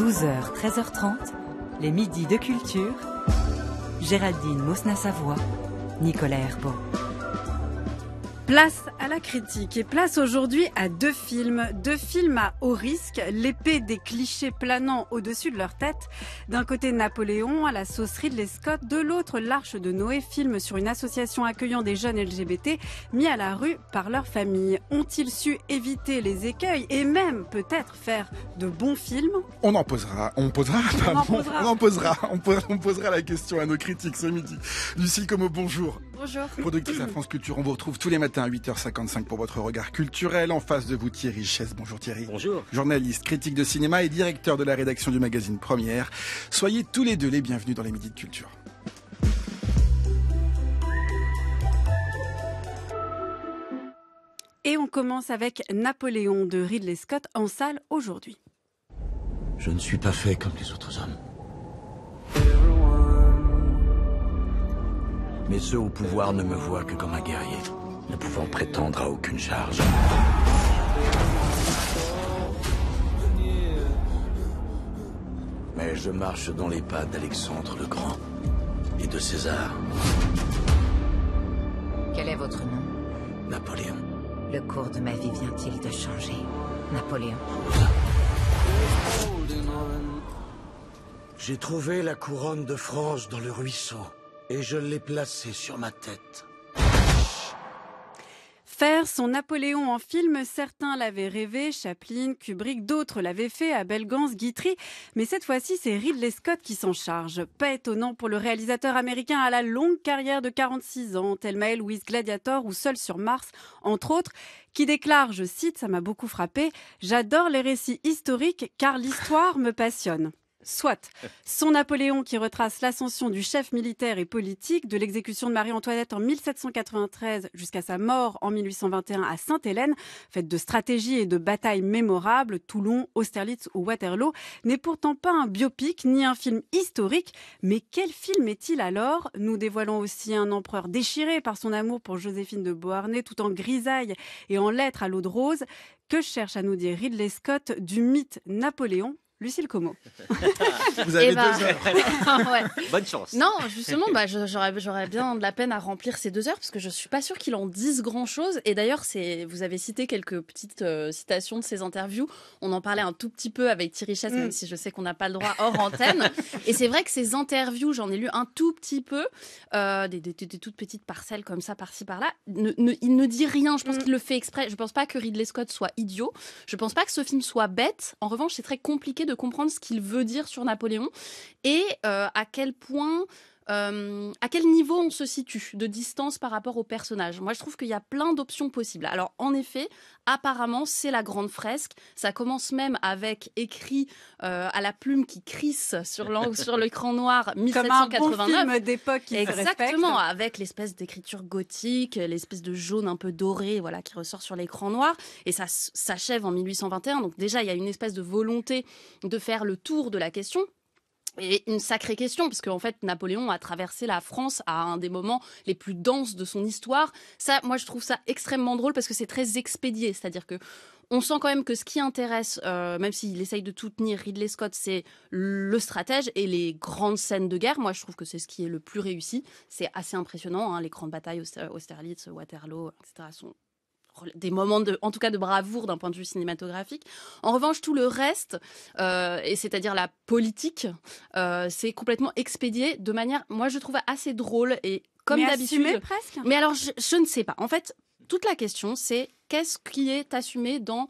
12h, 13h30, les midis de culture. Géraldine Mosna-Savoie, Nicolas Herbeau. Place la critique et place aujourd'hui à deux films, deux films à haut risque, l'épée des clichés planant au-dessus de leur tête. D'un côté Napoléon à la de les Scott, de l'autre l'Arche de Noé, film sur une association accueillant des jeunes LGBT mis à la rue par leur famille. Ont-ils su éviter les écueils et même peut-être faire de bons films On en posera, on posera, posera. on posera, on posera, la question à nos critiques ce midi. Lucie au bonjour. Bonjour. Productrice à France Culture, on vous retrouve tous les matins à 8h50 pour votre regard culturel. En face de vous, Thierry Richesse. Bonjour Thierry. Bonjour. Journaliste, critique de cinéma et directeur de la rédaction du magazine Première. Soyez tous les deux les bienvenus dans les Midi de Culture. Et on commence avec Napoléon de Ridley Scott en salle aujourd'hui. Je ne suis pas fait comme les autres hommes. Mais ceux au pouvoir ne me voient que comme un guerrier ne pouvant prétendre à aucune charge. Mais je marche dans les pas d'Alexandre le Grand et de César. Quel est votre nom Napoléon. Le cours de ma vie vient-il de changer Napoléon. J'ai trouvé la couronne de France dans le ruisseau et je l'ai placée sur ma tête. Faire son Napoléon en film, certains l'avaient rêvé, Chaplin, Kubrick, d'autres l'avaient fait, Abel Gans, Guitry, mais cette fois-ci c'est Ridley Scott qui s'en charge. Pas étonnant pour le réalisateur américain à la longue carrière de 46 ans, tel Wiz Gladiator ou Seul sur Mars, entre autres, qui déclare, je cite, ça m'a beaucoup frappé, j'adore les récits historiques car l'histoire me passionne. Soit. Son Napoléon qui retrace l'ascension du chef militaire et politique de l'exécution de Marie-Antoinette en 1793 jusqu'à sa mort en 1821 à Sainte-Hélène, faite de stratégies et de batailles mémorables, Toulon, Austerlitz ou Waterloo, n'est pourtant pas un biopic ni un film historique. Mais quel film est-il alors Nous dévoilons aussi un empereur déchiré par son amour pour Joséphine de Beauharnais tout en grisaille et en lettres à l'eau de rose. Que cherche à nous dire Ridley Scott du mythe Napoléon Lucille Como. Vous avez eh ben, deux heures. ouais. Bonne chance. Non, justement, bah, j'aurais bien de la peine à remplir ces deux heures parce que je suis pas sûre qu'il en dise grand chose. Et d'ailleurs, vous avez cité quelques petites euh, citations de ses interviews. On en parlait un tout petit peu avec Thierry Chasse, mm. même si je sais qu'on n'a pas le droit hors antenne. Et c'est vrai que ces interviews, j'en ai lu un tout petit peu, euh, des, toutes petites parcelles comme ça, par-ci, par-là. Ne, il ne dit rien. Je pense mm. qu'il le fait exprès. Je ne pense pas que Ridley Scott soit idiot. Je ne pense pas que ce film soit bête. En revanche, c'est très compliqué de de comprendre ce qu'il veut dire sur Napoléon et euh, à quel point euh, à quel niveau on se situe de distance par rapport au personnage Moi, je trouve qu'il y a plein d'options possibles. Alors, en effet, apparemment, c'est la grande fresque. Ça commence même avec écrit euh, à la plume qui crisse sur l'écran noir 1789. Comme un bon film d'époque qui Exactement, avec l'espèce d'écriture gothique, l'espèce de jaune un peu doré voilà, qui ressort sur l'écran noir. Et ça s'achève en 1821. Donc, déjà, il y a une espèce de volonté de faire le tour de la question et une sacrée question, parce qu'en fait, Napoléon a traversé la France à un des moments les plus denses de son histoire. Ça, moi, je trouve ça extrêmement drôle parce que c'est très expédié. C'est-à-dire que on sent quand même que ce qui intéresse, euh, même s'il essaye de tout tenir Ridley Scott, c'est le stratège et les grandes scènes de guerre. Moi, je trouve que c'est ce qui est le plus réussi. C'est assez impressionnant. Hein. les grandes batailles, Austerlitz, Waterloo, etc., sont des moments de, en tout cas de bravoure d'un point de vue cinématographique. En revanche, tout le reste, euh, et c'est-à-dire la politique, euh, c'est complètement expédié de manière, moi je trouve assez drôle et comme d'habitude. presque. Mais alors je, je ne sais pas. En fait, toute la question, c'est qu'est-ce qui est assumé dans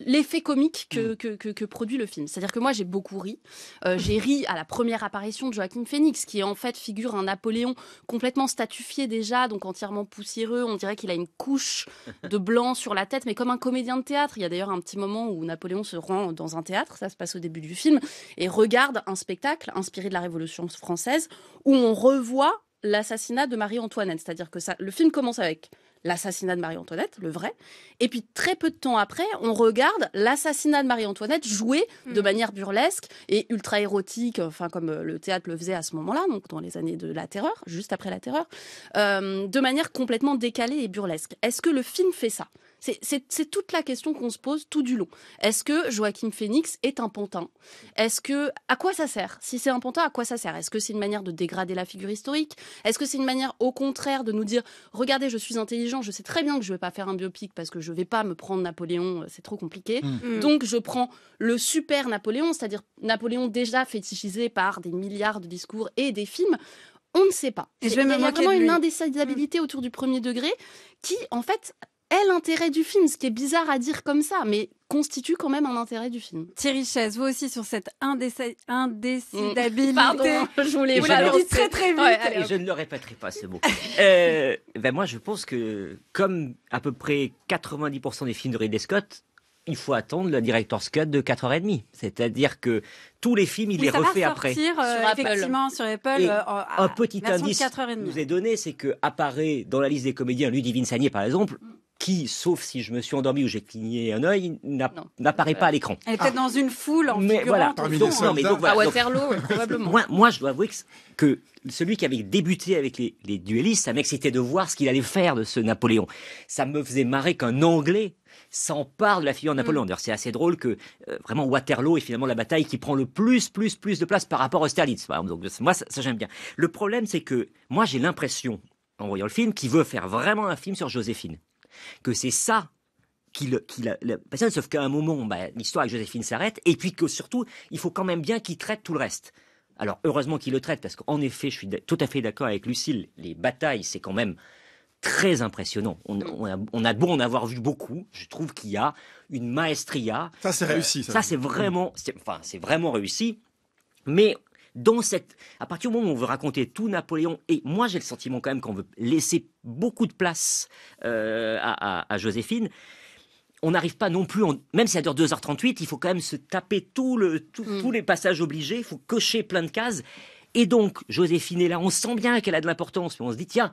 l'effet comique mm. que, produit le film. C'est-à-dire que moi, j'ai beaucoup ri. Euh, j'ai ri à la première apparition de Joaquin Phoenix, qui en fait figure un Napoléon complètement statufié déjà, donc entièrement poussiéreux. On dirait qu'il a une couche de blanc sur la tête, mais comme un comédien de théâtre. Il y a d'ailleurs un petit moment où Napoléon se rend dans un théâtre, ça se passe au début du film, et regarde un spectacle inspiré de la Révolution française, où on revoit l'assassinat de Marie-Antoinette. C'est-à-dire que ça, le film commence avec l'assassinat de Marie-Antoinette, le vrai. Et puis très peu de temps après, on regarde l'assassinat de Marie-Antoinette joué de hmm. manière burlesque et ultra érotique, enfin comme euh, le théâtre le faisait à ce moment-là, donc dans les années de la terreur, juste après la terreur, euh, de manière complètement décalée et burlesque. Est-ce que le film fait ça c'est toute la question qu'on se pose tout du long. Est-ce que Joachim Phoenix est un pantin Est-ce que à quoi ça sert Si c'est un pantin, à quoi ça sert Est-ce que c'est une manière de dégrader la figure historique Est-ce que c'est une manière au contraire de nous dire regardez, je suis intelligent, je sais très bien que je vais pas faire un biopic parce que je vais pas me prendre Napoléon, euh, c'est trop compliqué. Hmm. Hmm. Donc je prends le super Napoléon, c'est-à-dire Napoléon déjà fétichisé par des milliards de discours et des films on ne sait pas. Et Il y a vraiment une indécidabilité hmm. autour du premier degré qui, en fait, est l'intérêt du film, ce qui est bizarre à dire comme ça, mais constitue quand même un intérêt du film. Thierry Chaise, vous aussi sur cette mm. indécidabilité. Pardon, je vous l'avez dit très très vite. je ne le répéterai pas ce mot. Euh, ben moi je pense que comme à peu près 90% des films de Ridley Scott, il faut attendre le director's cut de 4h30. C'est-à-dire que tous les films, il les refait après. Ça va sortir euh, Effectivement, sur Apple. Euh, un petit indice nous est donné, c'est que apparaît dans la liste des comédiens Ludivine Sagné, par exemple, mm qui, sauf si je me suis endormi ou j'ai cligné un œil, n'apparaît pas à l'écran. Elle était dans une foule en hein. non, mais donc, À Waterloo, probablement. Moi, je dois avouer que, celui qui avait débuté avec les, duellistes, ça m'excitait de voir ce qu'il allait faire de ce Napoléon. Ça me faisait marrer qu'un Anglais s'empare de la figure de Napoléon. Mm. C'est assez drôle que euh, vraiment Waterloo est finalement la bataille qui prend le plus, plus, plus de place par rapport à Austerlitz. Donc moi, ça, ça j'aime bien. Le problème, c'est que moi, j'ai l'impression, en voyant le film, qu'il veut faire vraiment un film sur Joséphine que c'est ça qui le, qui sauf qu'à un moment, bah, l'histoire avec Joséphine s'arrête, et puis que surtout, il faut quand même bien qu'il traite tout le reste. Alors, heureusement qu'il le traite, parce qu'en effet, je suis tout à fait d'accord avec Lucille, les batailles, c'est quand même très impressionnant. On, mm. a, on, a, en avoir vu beaucoup, je trouve qu'il y a une maestria. Ça, c'est réussi. Ça, ça c'est vraiment, enfin, c'est vraiment réussi. Mais dans cette, à partir du moment où on veut raconter tout Napoléon, et moi j'ai le sentiment quand même qu'on veut laisser beaucoup de place euh, à, Joséphine, on n'arrive pas non plus, même si à dure 2h38, il faut quand même se taper mm. tous les passages obligés, il faut cocher plein de cases. Et donc, Joséphine est là, on sent bien qu'elle a de l'importance, mais on se dit, tiens,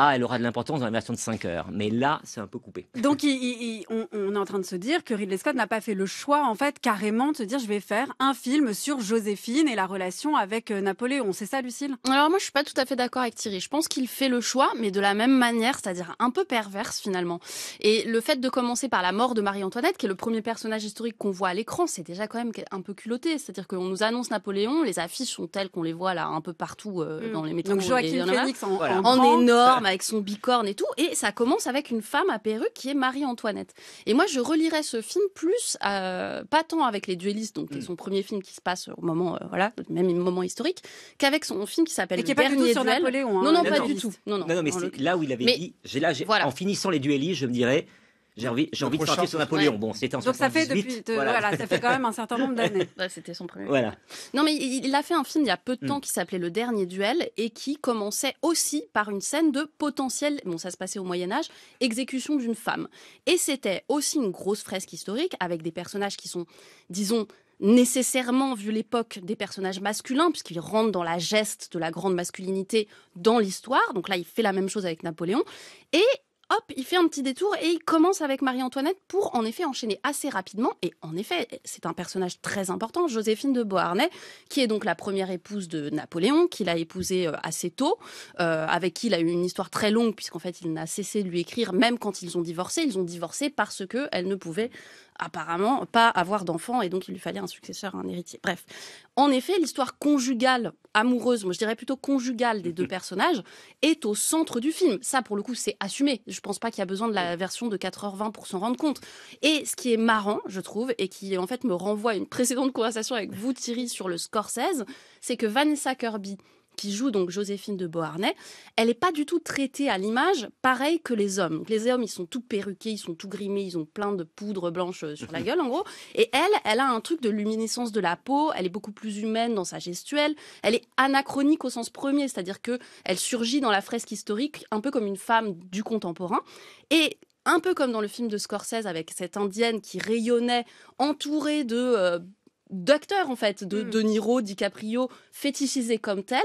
ah, elle aura de l'importance dans la version de 5 heures. Mais là, c'est un peu coupé. Donc, on, est en train de se dire que Ridley Scott n'a pas fait le choix, en fait, carrément de se dire je vais faire un film sur Joséphine et la relation avec euh, Napoléon. C'est ça, Lucille Alors, moi, je suis pas tout à fait d'accord avec Thierry. Je pense qu'il fait le choix, mais de la même manière, c'est-à-dire un peu perverse, finalement. Et le fait de commencer par la mort de Marie-Antoinette, qui est le premier personnage historique qu'on voit à l'écran, c'est déjà quand même un peu culotté. C'est-à-dire qu'on nous annonce Napoléon, les affiches sont telles qu'on les voit là, un peu partout euh, mm. dans les métros. Donc, Joaquin Phoenix en énorme avec son bicorne et tout. Et ça commence avec une femme à perruque qui est Marie-Antoinette. Et moi, je relirais ce film plus, euh, pas tant avec Les Duellistes, donc mm. son premier film qui se passe au moment, euh, voilà, même moment historique, qu'avec son film qui s'appelle Et qui n'est pas du tout hein, non, non, euh, pas du tout. Non, non, mais c'est là où il avait dit, là, voilà. en finissant Les Duellistes, je me dirais, j'ai envie, j'ai envie de sortir sur Napoléon. Bon, c'était en Donc ça fait voilà. ça fait quand même un certain nombre d'années. c'était son premier. Voilà. Non, mais il, a fait un film il y a peu de temps hmm. qui s'appelait Le Dernier Duel et qui commençait aussi par une scène de potentielle, bon, ça se passait au Moyen Âge, exécution d'une femme. Et c'était aussi une grosse fresque historique avec des personnages qui sont, disons, nécessairement, vu l'époque, des personnages masculins, puisqu'ils rentrent dans la geste de la grande masculinité dans l'histoire. Donc là, il fait la même chose avec Napoléon. Et hop, il fait un petit détour et il commence avec Marie-Antoinette pour en effet enchaîner assez rapidement. Et en effet, c'est un personnage très important, Joséphine de Beauharnais, qui est donc la première épouse de Napoléon, qu'il a épousée euh, assez tôt, euh, avec qui il a eu une histoire très longue, puisqu'en fait, il n'a cessé de lui écrire, même quand ils ont divorcé. Ils ont divorcé parce que elle ne pouvait apparemment pas avoir d'enfant et donc il lui fallait un successeur, un héritier. Bref, en effet, l'histoire conjugale, amoureuse, moi je dirais plutôt conjugale des deux mhm. personnages, est au centre du film. Ça, pour le coup, c'est assumé. Je pense pas qu'il y a besoin de la version de 4h20 pour s'en rendre compte. Et ce qui est marrant, je trouve, et qui en fait me renvoie à une précédente conversation avec vous, Thierry, sur le Scorsese, c'est que Vanessa Kirby, qui joue donc Joséphine de Beauharnais, elle n'est pas du tout traitée à l'image pareil que les hommes. Les hommes, ils sont tout perruqués, ils sont tout grimés, ils ont plein de poudre blanche euh, sur la gueule en gros. Et elle, elle a un truc de luminescence de la peau, elle est beaucoup plus humaine dans sa gestuelle, elle est anachronique au sens premier, c'est-à-dire que elle surgit dans la fresque historique un peu comme une femme du contemporain. Et un peu comme dans le film de Scorsese avec cette indienne qui rayonnait entourée de euh, d'acteurs en fait, de hmm. Niro, DiCaprio, fétichisés comme tel,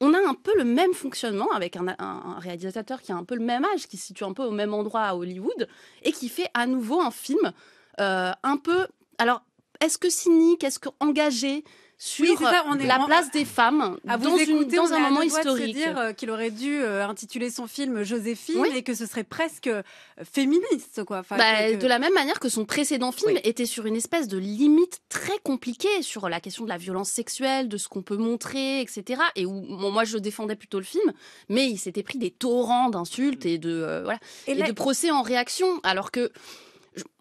On a un peu le même fonctionnement avec un, réalisateur qui a un peu le même âge, qui se situe un peu au même endroit à Hollywood et qui fait à nouveau un film euh, un peu. Alors, est-ce que cynique, est-ce que engagé, sur euh, la place des femmes dans, écouter, dans un moment historique. dire euh, qu'il aurait dû euh, intituler son film Joséphine et que ce serait presque féministe, quoi. Bah, de la même manière que son précédent film était sur une espèce de limite très compliquée sur la question de la violence sexuelle, de ce qu'on peut montrer, etc. Et où moi je défendais plutôt le film, mais il s'était pris des torrents d'insultes mm. et de voilà et, de procès en réaction, alors que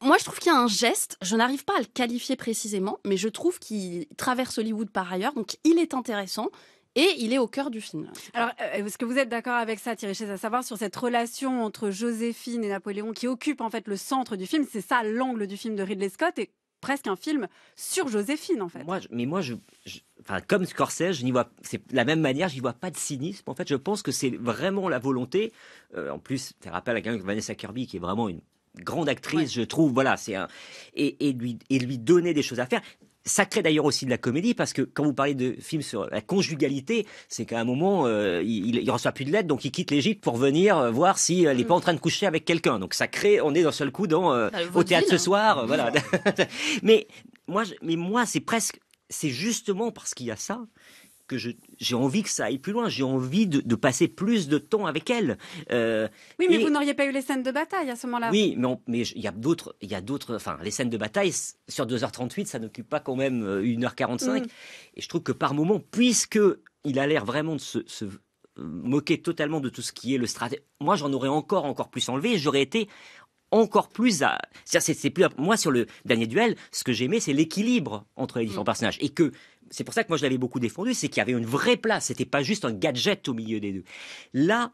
moi, je trouve qu'il y a un geste, je n'arrive pas à le qualifier précisément, mais je trouve qu'il traverse Hollywood par ailleurs, donc il est intéressant et il est au cœur du film. Alors, euh, est-ce que vous êtes d'accord avec ça, Thierry Chaise, à savoir sur cette relation entre Joséphine et Napoléon qui occupe en fait le centre du film C'est ça l'angle du film de Ridley Scott et presque un film sur Joséphine en fait. Moi, mais moi, je, comme Scorsese, je n'y vois, c'est la même manière, je n'y vois pas de cynisme. En fait, je pense que c'est vraiment la volonté. Euh, en plus, faire rappelles à Vanessa Kirby qui est vraiment une grande actrice, je trouve. Voilà, c'est un et, lui donner des choses à faire. Ça crée d'ailleurs aussi de la comédie parce que quand vous parlez de films sur la conjugalité, c'est qu'à un moment euh, il, reçoit plus de lettres, donc il quitte l'Égypte pour venir euh, voir si elle euh, n'est pas en train de coucher avec quelqu'un. Donc ça crée, on est d'un seul coup dans au théâtre ce hein. soir, mmh. voilà. mais moi, mais moi c'est presque, c'est justement parce qu'il y a ça que j'ai envie que ça aille plus loin. J'ai envie de, passer plus de temps avec elle. Euh, oui, mais vous n'auriez pas eu les scènes de bataille à ce moment-là. Oui, mais il y a d'autres, il y a d'autres. Enfin, les scènes de bataille sur 2h38, ça n'occupe pas quand même 1h45. Euh, mm. Et je trouve que par moment, puisque il a l'air vraiment de se, euh, moquer totalement de tout ce qui est le stratège. Moi, j'en aurais encore, encore plus enlevé. J'aurais été encore plus à. C'est plus. Moi, sur le dernier duel, ce que j'aimais, c'est l'équilibre entre les différents mm. personnages. Et que. C'est pour ça que moi je l'avais beaucoup défendu, c'est qu'il y avait une vraie place, c'était pas juste un gadget au milieu des deux. Là,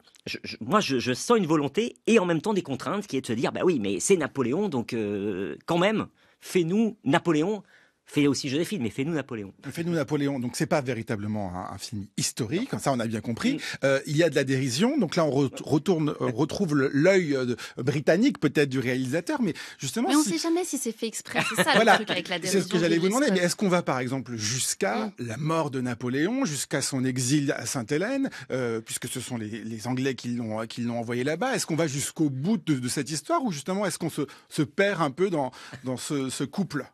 moi je, sens une volonté et en même temps des contraintes qui est de se dire, bah oui, mais c'est Napoléon, donc euh, quand même, fais-nous Napoléon Fais aussi Joséphine, mais fais-nous Napoléon. Fais-nous Napoléon. Donc c'est pas véritablement un, film historique, comme hein, ça on a bien compris. Euh, il y a de la dérision. Donc là on retourne, euh, retrouve l'œil euh, britannique peut-être du réalisateur, mais justement. Mais on ne sait jamais si c'est fait exprès. C'est ça le truc avec la dérision. C'est ce que j'allais vous demander. Mais est-ce qu'on va par exemple jusqu'à la mort de Napoléon, jusqu'à son exil à Sainte-Hélène, puisque ce sont les, Anglais qui l'ont qui l'ont envoyé là-bas. Est-ce qu'on va jusqu'au bout de, cette histoire ou justement est-ce qu'on se, perd un peu dans dans ce couple?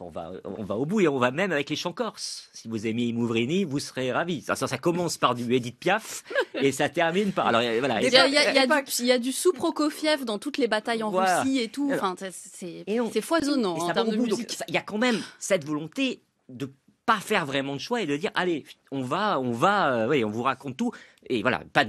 on, va, au bout et on va même avec les chants corse. Si vous aimez Mouvrini, vous serez ravis. Ça, ça, commence par du Edith Piaf et ça termine par. Alors, euh, voilà. Il y, a, du, sous Prokofiev dans toutes les batailles en Russie et tout. Enfin, c'est foisonnant en termes de musique. Il y a quand même cette volonté de pas faire vraiment de choix et de dire allez on va, on va, euh, oui, on vous raconte tout. Et voilà, pas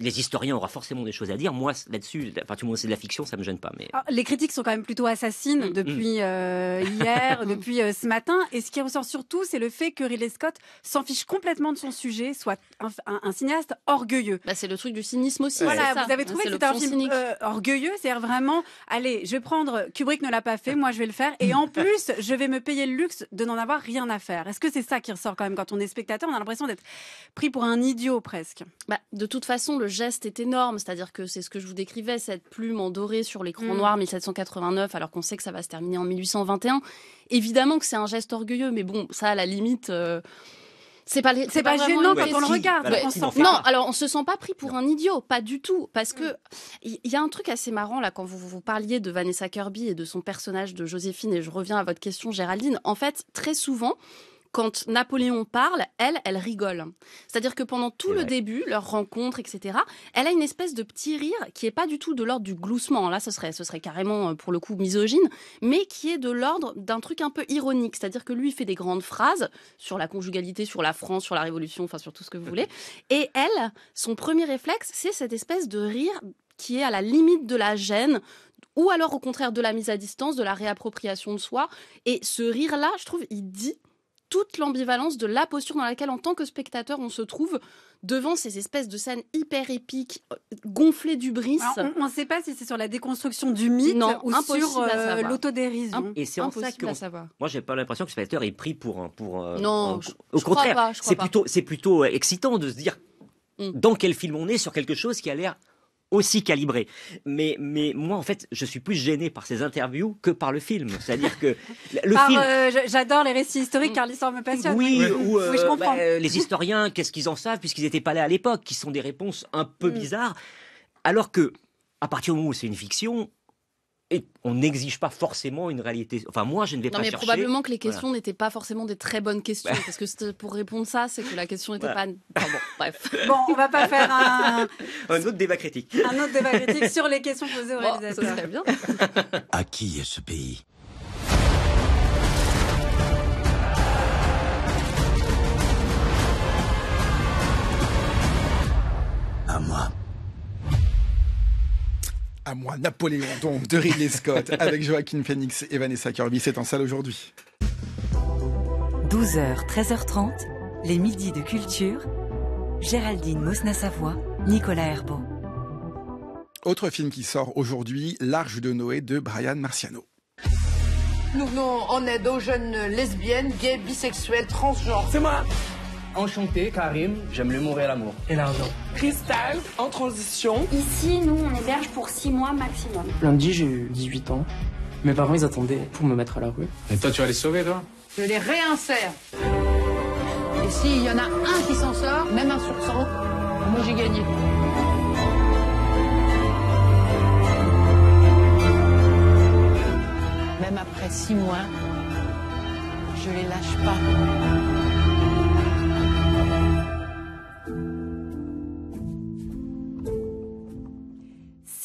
les historiens auront forcément des choses à dire. Moi, là-dessus, enfin, du moment c'est de la fiction, ça me gêne pas. Mais ah, les critiques sont quand même plutôt assassines mm, depuis mm. Euh, hier, depuis euh, ce matin. Et ce qui ressort surtout, c'est le fait que Ridley Scott s'en fiche complètement de son sujet, soit un, cinéaste orgueilleux. Bah, c'est le truc du cynisme aussi. Voilà, vous avez trouvé que c'était un film orgueilleux, c'est-à-dire vraiment, allez, je vais prendre Kubrick ne l'a pas fait, moi je vais le faire, et en plus, je vais me payer le luxe de n'en avoir rien à faire. Est-ce que c'est ça qui ressort quand même quand on est spectateur? on a l'impression d'être pris pour un idiot presque. Bah, de toute façon, le geste est énorme, c'est-à-dire que c'est ce que je vous décrivais, cette plume en doré sur l'écran mm. noir 1789, alors qu'on sait que ça va se terminer en 1821. Évidemment que c'est un geste orgueilleux, mais bon, ça à la limite. Euh, c'est pas, c'est pas, gênant quand on le regarde. Bah, non, alors on se sent pas pris pour un idiot, pas du tout, parce mm. que il y, y, a un truc assez marrant là quand vous, vous parliez de Vanessa Kirby et de son personnage de Joséphine et je reviens à votre question Géraldine. En fait, très souvent, quand Napoléon parle, elle, elle rigole. C'est-à-dire que pendant tout le début, leur rencontre, etc., elle a une espèce de petit rire qui n'est pas du tout de l'ordre du gloussement. Là, ce serait, ce serait carrément, euh, pour le coup, misogyne, mais qui est de l'ordre d'un truc un peu ironique. C'est-à-dire que lui, il fait des grandes phrases sur la conjugalité, sur la France, sur la Révolution, enfin, sur tout ce que vous voulez. Et elle, son premier réflexe, c'est cette espèce de rire qui est à la limite de la gêne, ou alors au contraire de la mise à distance, de la réappropriation de soi. Et ce rire-là, je trouve, il dit toute l'ambivalence de la posture dans laquelle, en tant que spectateur, on se trouve devant ces espèces de scènes hyper épiques, gonflées du bris. on ne sait pas si c'est sur la déconstruction du mythe ou sur euh, l'autodérision. Et c'est en ça que moi, j'ai pas l'impression que ce spectateur est pris pour pour. Non, au contraire, c'est plutôt c'est plutôt euh, excitant de se dire. Mm. Dans quel film on est sur quelque chose qui a l'air aussi calibré. Mais, moi, en fait, je suis plus gêné par ces interviews que par le film. C'est-à-dire que euh, J'adore les récits historiques car l'histoire me passionne. Oui, euh, bah, les historiens, qu'est-ce qu'ils en savent puisqu'ils n'étaient pas là à l'époque, qui sont des réponses un peu mm. bizarres. Alors que, à partir du moment où c'est une fiction, on n'exige pas forcément une réalité. Enfin, moi, je ne vais non, mais Probablement que les questions n'étaient pas forcément des très bonnes questions, bah. parce que pour répondre ça, c'est que la question n'était pas. bon, bref. Bon, on va pas faire un... un autre débat critique. Un autre débat critique sur les questions posées aux Ça serait bien. à qui est ce pays moi, Napoléon, donc, de Ridley Scott, avec Joaquin Phoenix et Vanessa Kirby. C'est en salle aujourd'hui. 12h, 13h30, les midis de culture. Géraldine Mosna-Savoie, Nicolas Herbeau. Autre film qui sort aujourd'hui, L'Arche de Noé de Brian Marciano. Nous venons en aide aux jeunes lesbiennes, gays, bisexuels, transgenres. C'est moi Enchanté, Karim, j'aime l'humour et l'amour. Et l'argent. Cristal, en transition. Ici, nous, on héberge pour 6 mois maximum. Lundi, j'ai eu 18 ans. Mes parents, ils attendaient pour me mettre à la rue. Et toi, tu vas les sauver, toi Je les réinsère. Et s'il y en a un qui s'en sort, même un sur 100, moi, j'ai gagné. Même après 6 mois, je les lâche pas.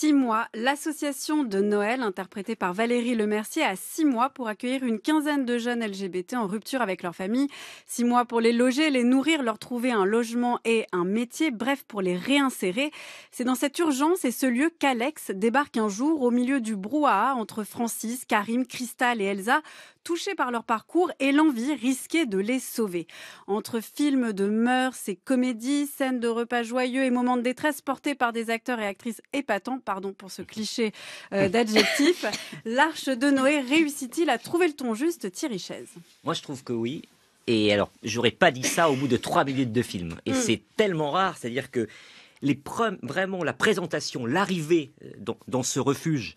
six mois, l'association de Noël, interprétée par Valérie Lemercier, a six mois pour accueillir une quinzaine de jeunes LGBT en rupture avec leur famille. Six mois pour les loger, les nourrir, leur trouver un logement et un métier, bref, pour les réinsérer. C'est dans cette urgence et ce lieu qu'Alex débarque un jour au milieu du brouhaha entre Francis, Karim, Crystal et Elsa touchés par leur parcours et l'envie risquée de les sauver. Entre films de mœurs et comédies, scènes de repas joyeux et moments de détresse portés par des acteurs et actrices épatants, pardon pour ce cliché euh, d'adjectif, l'Arche de Noé réussit-il à trouver le ton juste, Thierry Chaise Moi, je trouve que oui. Et alors, j'aurais pas dit ça au bout de trois minutes de film. Et hmm. c'est tellement rare, c'est-à-dire que les vraiment la présentation, l'arrivée euh, dans, dans, ce refuge,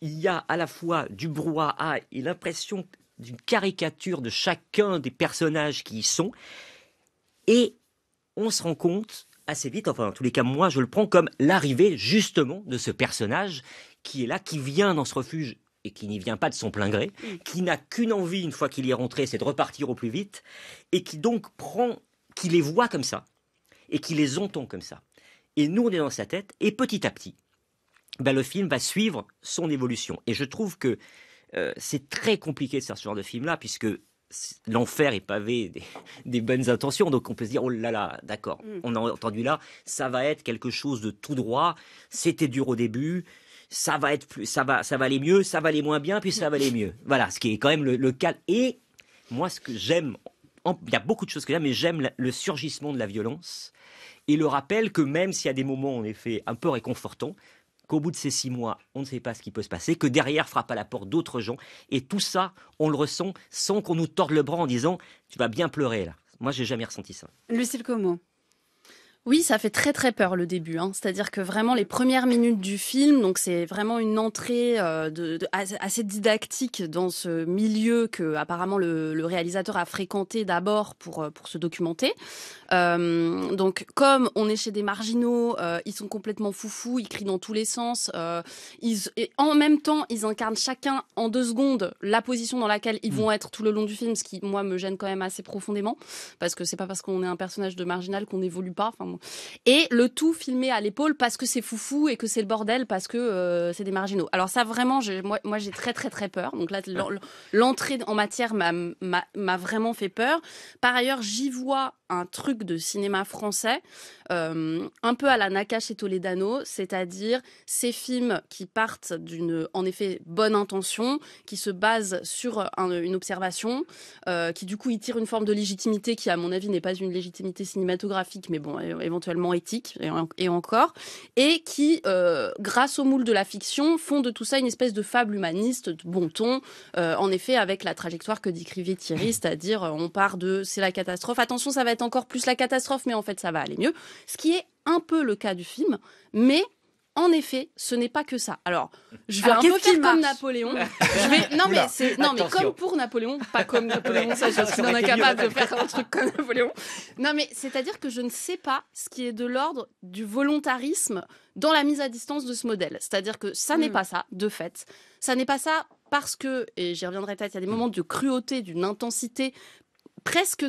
il y a à la fois du brouhaha et l'impression d'une caricature de chacun des personnages qui y sont. Et on se rend compte assez vite, enfin en tous les cas moi je le prends comme l'arrivée justement de ce personnage qui est là, qui vient dans ce refuge et qui n'y vient pas de son plein gré, mm. qui n'a qu'une envie une fois qu'il y est rentré, c'est de repartir au plus vite, et qui donc prend, qui les voit comme ça, et qui les entend comme ça. Et nous on est dans sa tête, et petit à petit, ben, le film va suivre son évolution. Et je trouve que euh, c'est très compliqué de faire ce genre de film-là, puisque l'enfer est pavé des, bonnes intentions. Donc on peut se dire, oh là là, d'accord, mm. on a entendu là, ça va être quelque chose de tout droit. C'était dur au début. Ça va être plus, ça va, ça va aller mieux, ça va aller moins bien, puis ça va aller mieux. Voilà, ce qui est quand même le, le cas. Et moi, ce que j'aime, il y a beaucoup de choses que j'aime, mais j'aime le surgissement de la violence et le rappel que même s'il y a des moments en effet un peu réconfortants, qu'au bout de ces six mois, on ne sait pas ce qui peut se passer, que derrière frappe à la porte d'autres gens. Et tout ça, on le ressent sans qu'on nous torde le bras en disant Tu vas bien pleurer là. Moi, j'ai jamais ressenti ça. Lucille, comment oui, ça fait très très peur le début. Hein. C'est-à-dire que vraiment les premières minutes du film, donc c'est vraiment une entrée euh, assez didactique dans ce milieu que apparemment le, réalisateur a fréquenté d'abord pour euh, pour se documenter. Euh, donc comme on est chez des marginaux, ils sont complètement foufous, ils crient dans tous les sens. et en même temps, ils incarnent chacun en deux secondes la position dans laquelle ils mm. vont être tout le long du film, ce qui moi me gêne quand même assez profondément parce que c'est pas parce qu'on est un personnage de marginal qu'on n'évolue pas. Et le tout filmé à l'épaule parce que c'est foufou et que c'est le bordel, parce que euh, c'est des marginaux. Alors ça, vraiment, moi, j'ai très très très peur. Donc là, l'entrée en matière m'a vraiment fait peur. Par ailleurs, j'y vois un truc de cinéma français, euh, un peu à la Nakache et Toledano, c'est-à-dire ces films qui partent d'une, en effet, bonne intention, qui se basent sur une observation, euh, qui du coup y tirent une forme de légitimité qui, à mon avis, n'est pas une légitimité cinématographique, mais bon, eh, éventuellement éthique, et, et, encore, et qui, euh, grâce au moule de la fiction, font de tout ça une espèce de fable humaniste, de bon ton, euh, en effet, avec la trajectoire que décrivait Thierry, c'est-à-dire euh, on part de c'est la catastrophe, attention, ça va être encore plus la catastrophe, mais en fait, ça va aller mieux, ce qui est un peu le cas du film, mais en effet, ce n'est pas que ça. Alors, je vais un peu faire comme Napoléon. Non, mais, comme pour Napoléon, pas comme Napoléon, je suis incapable de faire un truc comme Napoléon. Non, mais c'est-à-dire que je ne sais pas ce qui est de l'ordre du volontarisme dans la mise à distance de ce modèle. C'est-à-dire que ça n'est mm. pas ça, de fait. Ça n'est pas ça parce que, et j'y reviendrai peut-être, il y a des mm. moments de cruauté, d'une intensité presque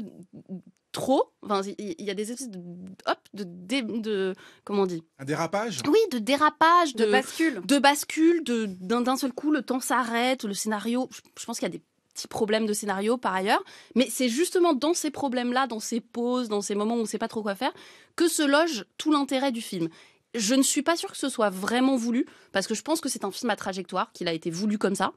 trop. Enfin, il y, a des espèces de, hop, de, comment on dit Un dérapage Oui, de dérapage, de, de bascule. De bascule, d'un seul coup, le temps s'arrête, le scénario. Je, je pense qu'il y a des petits problèmes de scénario par ailleurs. Mais c'est justement dans ces problèmes-là, dans ces pauses, dans ces moments où on ne sait pas trop quoi faire, que se loge tout l'intérêt du film. Je ne suis pas sûre que ce soit vraiment voulu, parce que je pense que c'est un film à trajectoire, qu'il a été voulu comme ça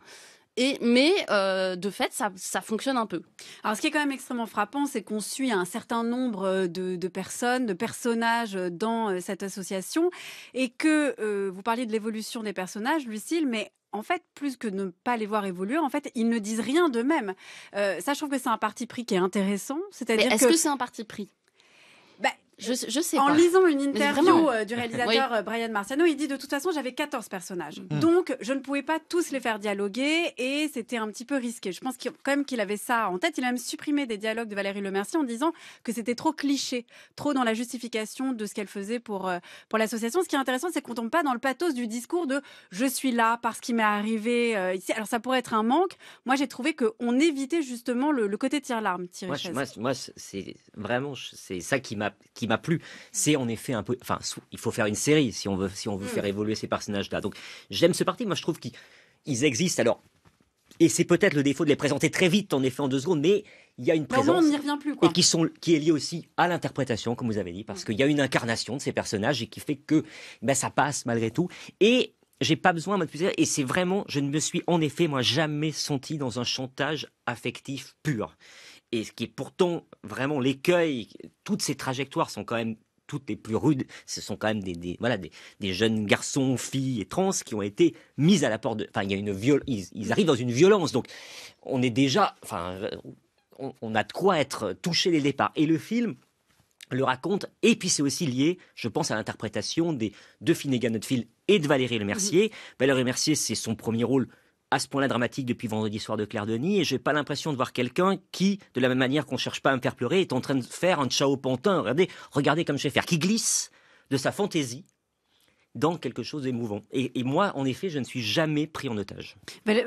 mais euh, de fait, ça, fonctionne un peu. Alors, ce qui est quand même extrêmement frappant, c'est qu'on suit un certain nombre euh, de, personnes, de personnages euh, dans cette association, et que vous parliez de l'évolution des personnages, Lucille, mais en fait, plus que ne pas les voir évoluer, en fait, ils ne disent rien d'eux-mêmes. ça, je trouve que c'est un parti pris qui est intéressant. C'est-à-dire est-ce que c'est un parti pris je, je sais en lisant une interview euh, du réalisateur euh, Brian Marciano, il dit de toute façon j'avais 14 personnages. Mm. Donc je ne pouvais pas tous les faire dialoguer et c'était un petit peu risqué. Je pense quand même qu'il avait ça en tête. Il a même supprimé des dialogues de Valérie Lemercier en disant que c'était trop cliché, trop dans la justification de ce qu'elle faisait pour, euh, pour l'association. Ce qui est intéressant, c'est qu'on tombe pas dans le pathos du discours de je suis là parce qu'il m'est arrivé ici. Alors ça pourrait être un manque. Moi j'ai trouvé qu'on évitait justement le, côté tire-larme. Moi, moi c'est vraiment c'est ça qui m'a m'a plu, c'est en effet un peu. Enfin, il faut faire une série si on veut, si on veut mm. faire évoluer ces personnages-là. Donc, j'aime ce parti. Moi, je trouve qu'ils existent. Alors, et c'est peut-être le défaut de les présenter très vite, en effet, en deux secondes, mais il y a une présence. Et qui, sont, qui est liée aussi à l'interprétation, comme vous avez dit, parce mm. qu'il y a une incarnation de ces personnages et qui fait que ben, ça passe malgré tout. Et j'ai pas besoin de Et c'est vraiment, je ne me suis en effet, moi, jamais senti dans un chantage affectif pur et ce qui est pourtant vraiment l'écueil, toutes ces trajectoires sont quand même toutes les plus rudes, ce sont quand même des, voilà, des, jeunes garçons, filles et trans qui ont été mis à la porte Enfin, il y a une ils, arrivent dans une violence, donc on est déjà... Enfin, on, a de quoi être touché les départs. Et le film, le raconte. Et puis c'est aussi lié, je pense, à l'interprétation des de Finnegan Oldfield et de Valérie Le Mercier. Valérie Le Mercier, c'est son premier rôle à ce point-là dramatique depuis vendredi soir de Claire Denis et je n'ai pas l'impression de voir quelqu'un qui, de la même manière qu'on ne cherche pas à me faire pleurer, est en train de faire un chao pantin. Regardez, regardez comme je vais faire, qui glisse de sa fantaisie dans quelque chose d'émouvant. Et, moi, en effet, je ne suis jamais pris en otage.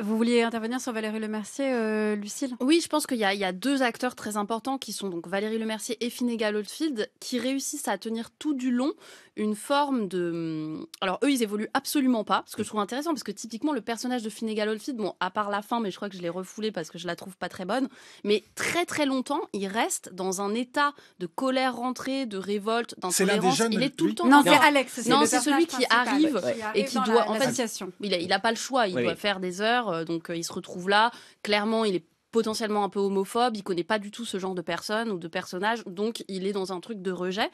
Vous vouliez intervenir sur Valérie Le Mercier euh, Lucille Oui, je pense qu'il y, a deux acteurs très importants qui sont donc Valérie Mercier et Finegal Oldfield, qui réussissent à tenir tout du long une forme de... Hum, alors eux, ils évoluent absolument pas, ce que je trouve intéressant, parce que typiquement, le personnage de Finegal Oldfield, bon, à part la fin, mais je crois que je l'ai refoulé parce que je la trouve pas très bonne, mais très très longtemps, il reste dans un état de colère rentrée, de révolte, d'intolérance. Il est tout le temps... Non, c'est Alex, c'est celui qui arrive et qui doit en fait il n'a pas le choix, il doit faire des heures euh, donc euh, il se retrouve là, clairement il est potentiellement un peu homophobe, il connaît pas du tout ce genre de personne ou de personnage, donc il est dans un truc de rejet.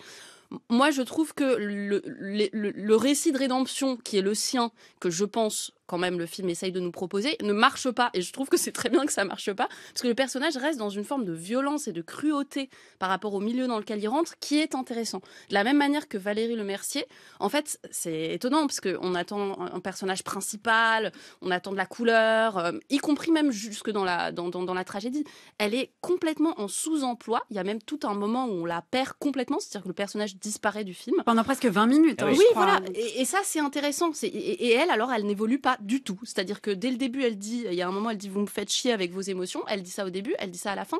Moi, je trouve que le récit de rédemption qui est le sien, que je pense quand même le film essaye de nous proposer, ne marche pas. Et je trouve que c'est très bien que ça marche pas, parce que le personnage reste dans une forme de violence et de cruauté par rapport au milieu dans lequel il rentre, qui est intéressant. De la même manière que Valérie Le Mercier, en fait, c'est étonnant, parce qu'on attend un personnage principal, on attend de la couleur, euh, y compris même jusque dans la, dans, dans, la tragédie. Elle est complètement en sous-emploi. Il y a même tout un moment où on la perd complètement, c'est-à-dire que le personnage disparaît du film. Pendant presque 20 minutes. Hein, oui, voilà. Et, ça, c'est intéressant. et elle, alors, elle n'évolue pas du tout. C'est-à-dire que dès le début, elle dit, il y a un moment, elle dit vous me faites chier avec vos émotions. Elle dit ça au début, elle dit ça à la fin.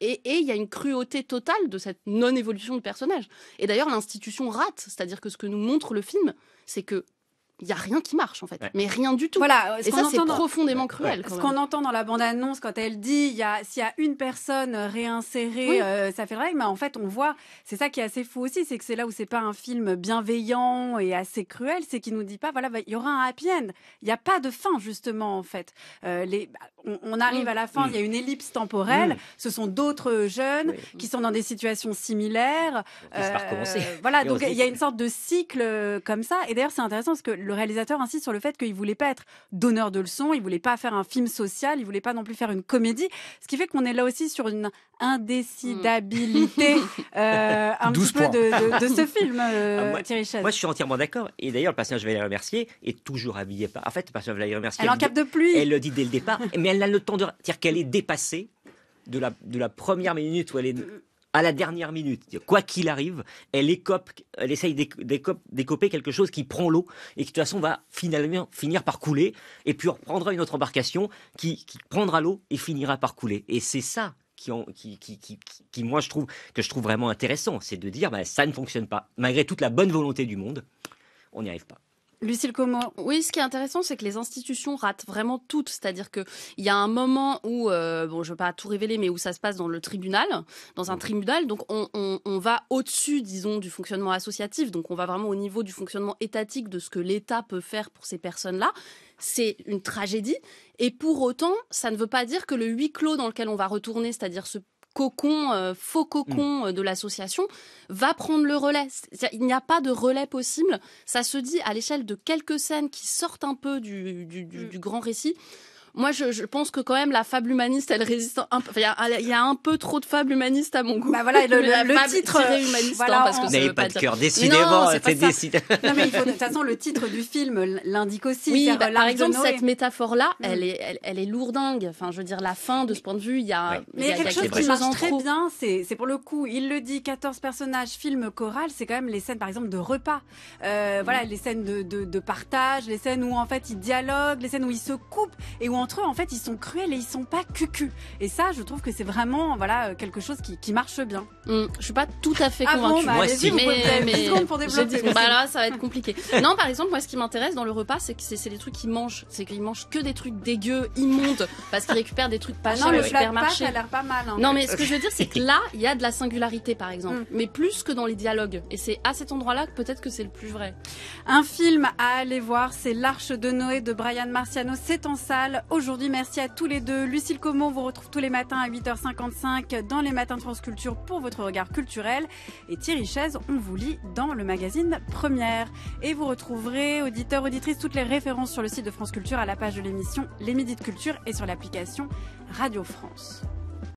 Et il y a une cruauté totale de cette non-évolution de personnage. Et d'ailleurs, l'institution rate. C'est-à-dire que ce que nous montre le film, c'est que il n'y a rien qui marche en fait, mais rien du tout. Voilà, euh, et ça c'est profondément cruel. Ce qu'on entend dans la bande-annonce quand elle dit il y a s'il y a une personne réinsérée, euh, ça fait le mais en fait on voit, c'est ça qui est assez fou aussi, c'est que c'est là où c'est pas un film bienveillant et assez cruel, c'est qu'il nous dit pas voilà bah, il y aura un happy end, il n'y a pas de fin justement en fait. Euh, les, bah, on, arrive mm. à la fin, il y a une ellipse temporelle, mm. ce sont d'autres jeunes qui sont dans des situations similaires. voilà donc il y a une sorte de cycle comme ça, et d'ailleurs c'est intéressant parce que le réalisateur insiste sur le fait qu'il voulait pas être donneur de leçons, il voulait pas faire un film social, il voulait pas non plus faire une comédie. Ce qui fait qu'on est là aussi sur une indécidabilité mm. euh, un peu de, ce film, euh, ah, moi, Thierry Moi, je suis entièrement d'accord. Et d'ailleurs, le je vais les Remercier est toujours habillé. Par... En fait, le personnage vais Valérie Remercier. Elle en cap de pluie. Elle le dit dès le départ, mais elle a le temps de. dire qu'elle est dépassée de la, de la première minute où elle est à la dernière minute. Quoi qu'il arrive, elle écope, elle essaye d'écoper quelque chose qui prend l'eau et qui de toute façon va finalement finir par couler et puis reprendra une autre embarcation qui, prendra l'eau et finira par couler. Et c'est ça qui, ont, qui, qui, moi, je trouve, que je trouve vraiment intéressant, c'est de dire, bah, ça ne fonctionne pas. Malgré toute la bonne volonté du monde, on n'y arrive pas. Lucille comment Oui, ce qui est intéressant, c'est que les institutions ratent vraiment toutes. C'est-à-dire que il y a un moment où, euh, bon, je ne veux pas tout révéler, mais où ça se passe dans le tribunal, dans un mmh. tribunal. Donc, on va au-dessus, disons, du fonctionnement associatif. Donc, on va vraiment au niveau du fonctionnement étatique de ce que l'État peut faire pour ces personnes-là. C'est une tragédie. Et pour autant, ça ne veut pas dire que le huis clos dans lequel on va retourner, c'est-à-dire ce cocon, euh, faux cocon mm. euh, de l'association, va prendre le relais. Il n'y a pas de relais possible. Ça se dit à l'échelle de quelques scènes qui sortent un peu du mm. grand récit moi, je, je, pense que quand même la fable humaniste, elle résiste. Un... Il y, y, a un peu trop de fable humaniste à mon goût. Bah voilà, le, titre euh, humaniste, hein, parce que pas, de cœur, décidément. C'est décidé. Non mais de toute façon, le titre du film l'indique aussi. Bah, par exemple, cette métaphore-là, mm. elle est, elle, est lourdingue. Enfin, je veux dire, la fin de ce point de vue, il y a. quelque, chose qui marche très bien, c'est pour le coup, il le dit, 14 personnages, film choral, c'est quand même les scènes, par exemple, de repas. Euh, voilà, mm. les scènes de, partage, les scènes où en fait ils dialoguent, les scènes où ils se coupent et où eux, en fait, ils sont cruels et ils sont pas cucu. Et ça, je trouve que c'est vraiment voilà euh, quelque chose qui, marche bien. Hum, je suis pas tout à fait ah convaincue. Bah, mais, pour bah ça va être compliqué. non, par exemple, moi, ce qui m'intéresse dans le repas, c'est que c'est les trucs qu'ils mangent. C'est qu'ils mangent que des trucs dégueux, immondes, parce qu'ils récupèrent des trucs bah pas chers au supermarché. l'air pas mal. Hein. Non, mais ce que je veux dire, c'est que là, il y a de la singularité, par exemple, hum. mais plus que dans les dialogues. Et c'est à cet endroit-là que peut-être que c'est le plus vrai. Un film à aller voir, c'est L'Arche de Noé de Brian Marciano. C'est en salle aujourd'hui. Merci à tous les deux. Lucille Comon vous retrouve tous les matins à 8h55 dans les matins de France Culture pour votre regard culturel. Et Thierry Chaise, on vous lit dans le magazine Première. Et vous retrouverez, auditeurs, auditrices, toutes les références sur le site de France Culture à la page de l'émission Les Midi de Culture et sur l'application Radio France.